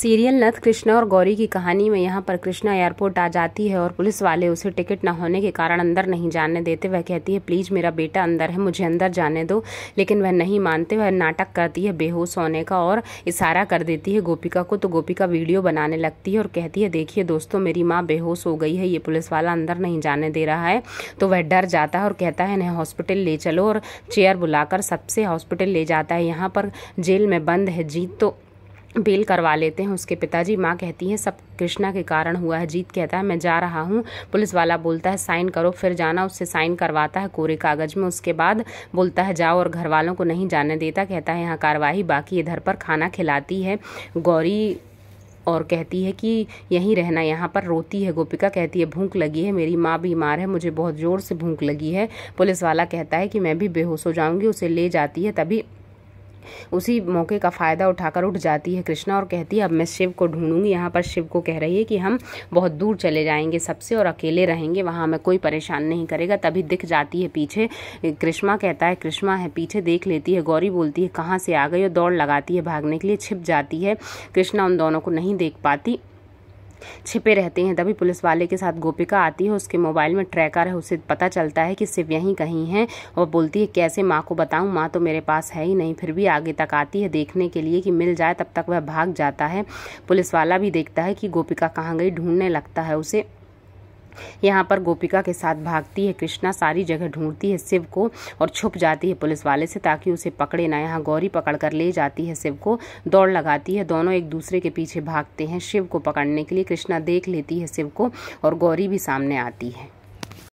serial नथ कृष्णा और गौरी की कहानी में यहाँ पर कृष्णा एयरपोर्ट आ जाती है और पुलिस वाले उसे टिकट न होने के कारण अंदर नहीं जाने देते वह कहती है प्लीज़ मेरा बेटा अंदर है मुझे अंदर जाने दो लेकिन वह नहीं मानते वह नाटक करती है बेहोश होने का और इशारा कर देती है गोपिका को तो गोपिका वीडियो बनाने लगती है और कहती है देखिए दोस्तों मेरी माँ बेहोश हो गई है ये पुलिस वाला अंदर नहीं जाने दे रहा है तो वह डर जाता है और कहता है इन्हें हॉस्पिटल ले चलो और चेयर बुलाकर सबसे हॉस्पिटल ले जाता है यहाँ पर जेल में बंद है जीत तो बेल करवा लेते हैं उसके पिताजी माँ कहती हैं सब कृष्णा के कारण हुआ है जीत कहता है मैं जा रहा हूँ पुलिस वाला बोलता है साइन करो फिर जाना उससे साइन करवाता है कोरे कागज में उसके बाद बोलता है जाओ और घर वालों को नहीं जाने देता कहता है यहाँ कार्रवाई बाकी इधर पर खाना खिलाती है गौरी और कहती है कि यहीं रहना यहाँ पर रोती है गोपिका कहती है भूख लगी है मेरी माँ बीमार है मुझे बहुत ज़ोर से भूख लगी है पुलिस वाला कहता है कि मैं भी बेहोश हो जाऊँगी उसे ले जाती है तभी उसी मौके का फ़ायदा उठाकर उठ जाती है कृष्णा और कहती है अब मैं शिव को ढूंढूंगी यहाँ पर शिव को कह रही है कि हम बहुत दूर चले जाएंगे सबसे और अकेले रहेंगे वहाँ हमें कोई परेशान नहीं करेगा तभी दिख जाती है पीछे कृष्णा कहता है कृष्णा है पीछे देख लेती है गौरी बोलती है कहाँ से आ गई और दौड़ लगाती है भागने के लिए छिप जाती है कृष्णा उन दोनों को नहीं देख पाती छिपे रहते हैं तभी पुलिस वाले के साथ गोपिका आती है उसके मोबाइल में ट्रैकर है उसे पता चलता है कि शिव यहीं कहीं है और बोलती है कैसे माँ को बताऊँ माँ तो मेरे पास है ही नहीं फिर भी आगे तक आती है देखने के लिए कि मिल जाए तब तक वह भाग जाता है पुलिस वाला भी देखता है कि गोपिका कहाँ गई ढूंढने लगता है उसे यहाँ पर गोपिका के साथ भागती है कृष्णा सारी जगह ढूंढती है शिव को और छुप जाती है पुलिस वाले से ताकि उसे पकड़े ना यहाँ गौरी पकड़ कर ले जाती है शिव को दौड़ लगाती है दोनों एक दूसरे के पीछे भागते हैं शिव को पकड़ने के लिए कृष्णा देख लेती है शिव को और गौरी भी सामने आती है